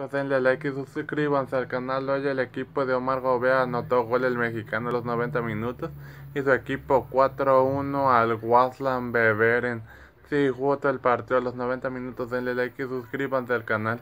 Pues denle like y suscríbanse al canal. Hoy el equipo de Omar Gobea anotó gol el mexicano a los 90 minutos y su equipo 4-1 al Waslan Beberen Si todo el partido a los 90 minutos, denle like y suscríbanse al canal.